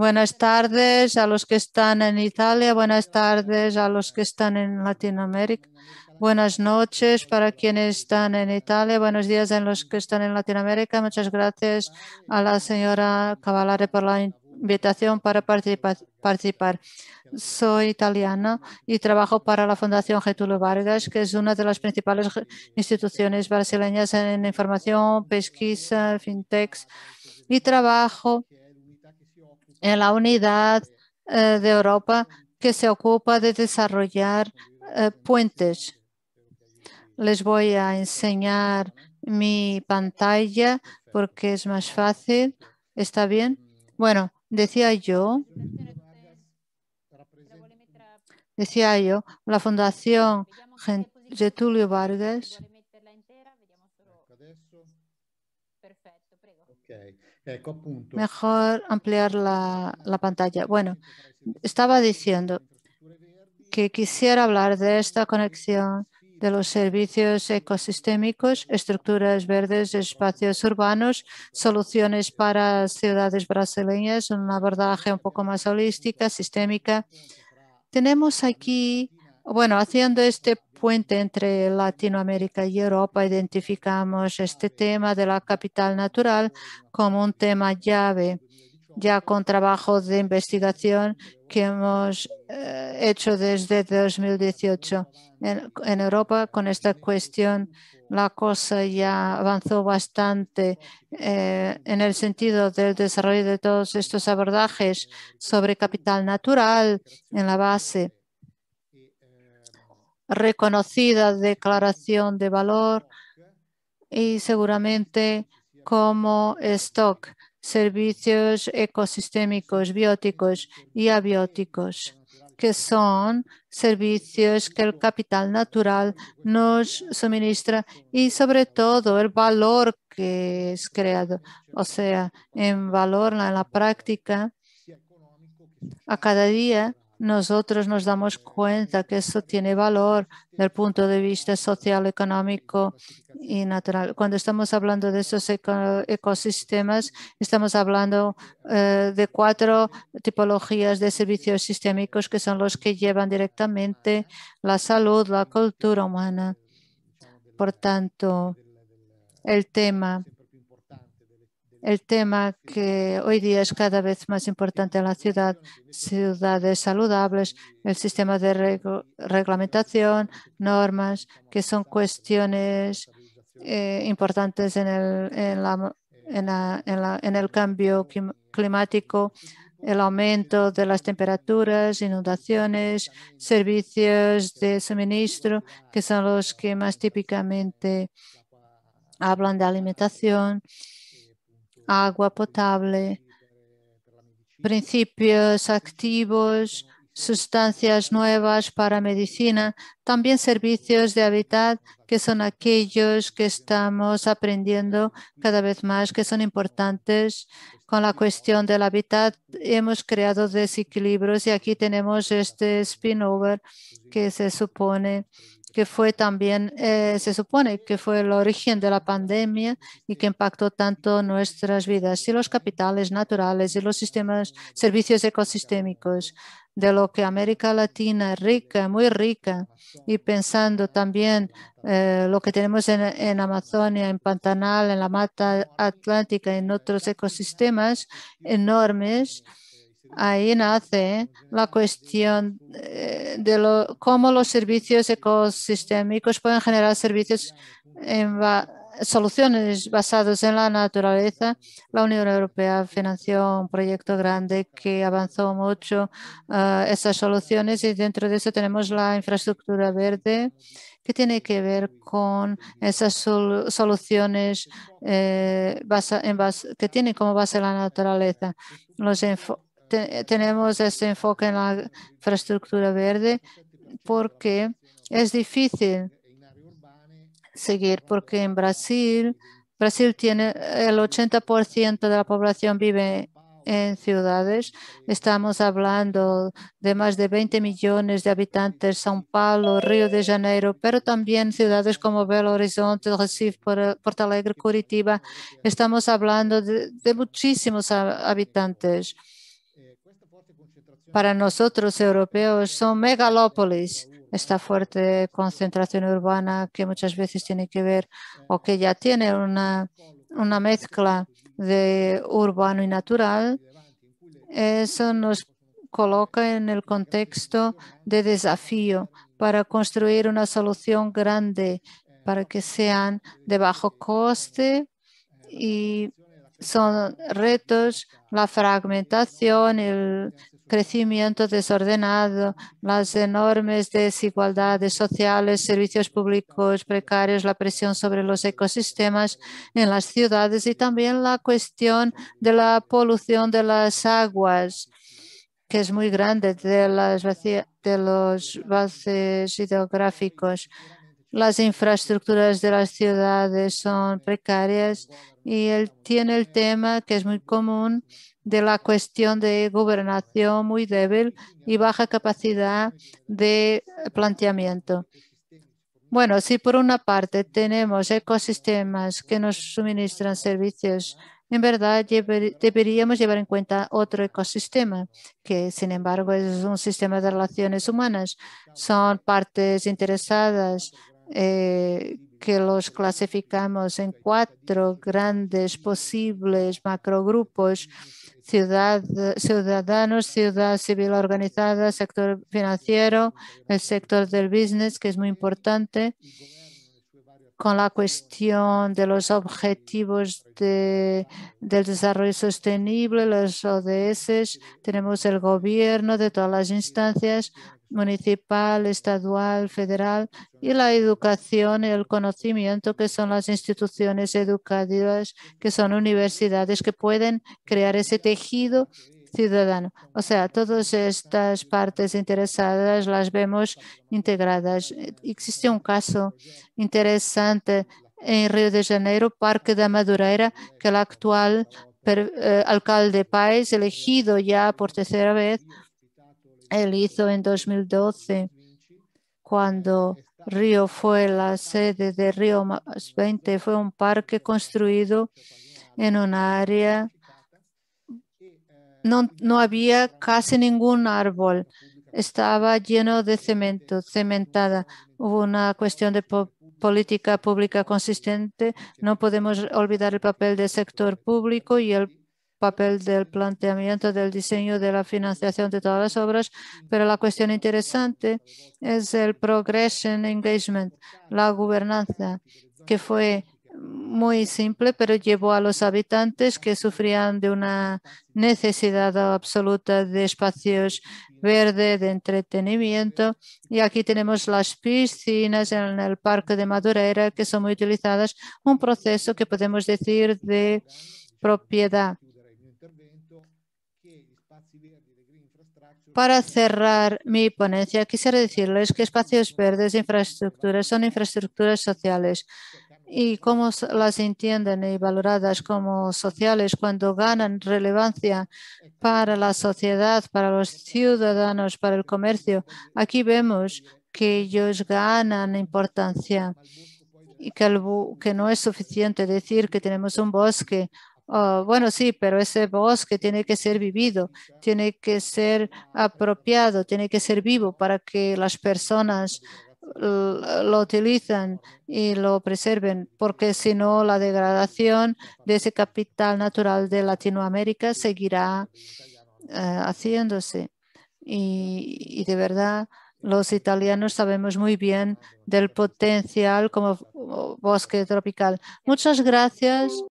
Buenas tardes a los que están en Italia, buenas tardes a los que están en Latinoamérica, buenas noches para quienes están en Italia, buenos días a los que están en Latinoamérica. Muchas gracias a la señora Cavalare por la invitación para participar. Soy italiana y trabajo para la Fundación Getulio Vargas, que es una de las principales instituciones brasileñas en información, pesquisa, fintechs y trabajo en la unidad eh, de Europa que se ocupa de desarrollar eh, puentes. Les voy a enseñar mi pantalla porque es más fácil. ¿Está bien? Bueno, decía yo, decía yo, la Fundación Getulio Vargas. Mejor ampliar la, pantalla. Bueno, estaba diciendo que quisiera hablar de esta conexión de los servicios ecosistémicos, estructuras verdes, espacios urbanos, soluciones para ciudades brasileñas, un abordaje un poco más holística, sistémica. Pues Tenemos aquí, bueno, haciendo este puente entre Latinoamérica y Europa, identificamos este tema de la capital natural como un tema llave, ya con trabajo de investigación que hemos eh, hecho desde 2018 en, Europa con esta cuestión la cosa ya avanzó bastante eh, en el sentido del desarrollo de todos estos abordajes sobre capital natural en la base reconocida declaración de valor y seguramente como stock, servicios ecosistémicos, bióticos y abióticos, que son servicios que el capital natural nos suministra y sobre todo el valor que es creado, o sea, en valor en la práctica a cada día nosotros nos damos cuenta que eso tiene valor desde el punto de vista social, económico y natural. Cuando estamos hablando de esos ecosistemas, estamos hablando eh, de cuatro tipologías de servicios sistémicos que son los que llevan directamente la salud, la cultura humana. Por tanto, el tema el tema que hoy día es cada vez más importante en la ciudad, ciudades saludables, el sistema de reglamentación, normas, que son cuestiones eh, importantes en en el cambio climático, el aumento de las temperaturas, inundaciones, servicios de suministro, que son los que más típicamente hablan de alimentación agua potable, principios activos, sustancias nuevas para medicina, también servicios de hábitat, que son aquellos que estamos aprendiendo cada vez más, que son importantes con la cuestión del hábitat. Hemos creado desequilibrios y aquí tenemos este spin-over que se supone que fue también, eh, se supone que fue el origen de la pandemia y que impactó tanto nuestras vidas, y los capitales naturales y los sistemas, servicios ecosistémicos, de lo que América Latina rica, muy rica, y pensando también eh, lo que tenemos en, Amazonia, en Pantanal, en la Mata Atlántica, en otros ecosistemas enormes, ahí nace la cuestión. Eh, de cómo los servicios ecosistémicos pueden generar servicios en soluciones basadas en la naturaleza. La Unión Europea financió un proyecto grande que avanzó mucho ah, esas soluciones y dentro de eso tenemos la infraestructura verde que tiene que ver con esas soluciones eh, en que tienen como base la naturaleza tenemos este enfoque en la infraestructura verde porque es difícil seguir, porque en Brasil, Brasil tiene el 80% de la población vive en ciudades. Estamos hablando de más de 20 millones de habitantes, São Paulo, Río de Janeiro, pero también ciudades como Belo Horizonte, Recife, Porto Alegre, Curitiba. Estamos hablando de muchísimos habitantes. Para nosotros europeos son megalópolis, esta fuerte concentración urbana que muchas veces tiene que ver o que ya tiene una, mezcla de urbano y natural. Eso nos coloca en el contexto de desafío para construir una solución grande para que sean de bajo coste y son retos, la fragmentación, el crecimiento desordenado, las enormes desigualdades sociales, servicios públicos precarios, la presión sobre los ecosistemas en las ciudades y también la cuestión de la polución de las aguas, que es muy grande de, las los bases hidrográficos. Las infraestructuras de las ciudades son precarias y él tiene el tema que es muy común de la cuestión de gobernación muy débil y baja capacidad de planteamiento. Bueno, si por una parte tenemos ecosistemas que nos suministran servicios, en verdad deberíamos llevar en cuenta otro ecosistema, que sin embargo es un sistema de relaciones humanas. Son partes interesadas, eh, que los clasificamos en cuatro grandes posibles macrogrupos, ciudad, ciudadanos, ciudad civil organizada, sector financiero, el sector del business, que es muy importante, con la cuestión de los objetivos de, del desarrollo sostenible, los ODS, tenemos el gobierno de todas las instancias, municipal, estadual, federal y la educación el conocimiento que son las instituciones educativas, que son universidades que pueden crear ese tejido ciudadano. O sea, todas estas partes interesadas las vemos integradas. Existe un caso interesante en Río de Janeiro, Parque de Madureira, que el actual eh, alcalde País, elegido ya por tercera vez, él hizo en 2012, cuando Río fue la sede de Río 20. Fue un parque construido en un área. No, no había casi ningún árbol. Estaba lleno de cemento, cementada. Hubo una cuestión de política pública consistente. No podemos olvidar el papel del sector público y el papel del planteamiento del diseño de la financiación de todas las obras, pero la cuestión interesante es el progression engagement, la gobernanza, que fue muy simple, pero llevó a los habitantes que sufrían de una necesidad absoluta de espacios verdes, de entretenimiento. Y aquí tenemos las piscinas en el Parque de Madureira, que son muy utilizadas, un proceso que podemos decir de propiedad Para cerrar mi ponencia, quisiera decirles que espacios verdes, infraestructuras, son infraestructuras sociales y cómo las entienden y valoradas como sociales cuando ganan relevancia para la sociedad, para los ciudadanos, para el comercio. Aquí vemos que ellos ganan importancia y que, que no es suficiente decir que tenemos un bosque Ah, bueno, sí, pero ese bosque tiene que ser vivido, tiene que ser apropiado, tiene que ser vivo para que las personas lo utilizan y lo preserven, porque si no, la degradación de ese capital natural de Latinoamérica seguirá eh, haciéndose. y, de verdad, los italianos sabemos muy bien del potencial como bosque tropical. Muchas gracias.